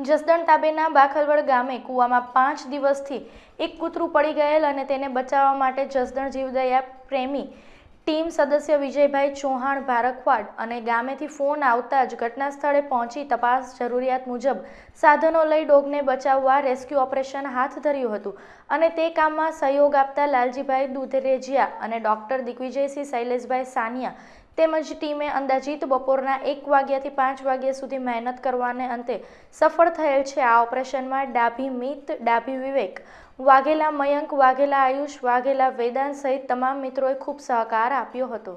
જસદણ તાબેના બાખલવડ ગામે કૂવામાં પાંચ દિવસથી એક કૂતરું પડી ગયેલ અને તેને બચાવવા માટે જસદણ જીવદયા પ્રેમી ટીમ સદસ્ય વિજયભાઈ ચૌહાણ ભારખવાડ અને ગામેથી ફોન આવતા જ ઘટના સ્થળે પહોંચી તપાસ જરૂરિયાત મુજબ સાધનો લઈ ડોગને બચાવવા રેસ્ક્યુ ઓપરેશન હાથ ધર્યું હતું અને તે કામમાં સહયોગ આપતા લાલજીભાઈ દુધરેજિયા અને ડૉક્ટર દિગ્વિજયસિંહ શૈલેષભાઈ સાનિયા તેમજ ટીમે અંદાજિત બપોરના એક વાગ્યાથી પાંચ વાગ્યા સુધી મહેનત કરવાને અંતે સફળ થયેલ છે આ ઓપરેશનમાં ડાભી મિત ડાભી વિવેક વાઘેલા મયંક વાઘેલા આયુષ વાઘેલા વેદાંત સહિત તમામ મિત્રોએ ખૂબ સહકાર આપ્યો હતો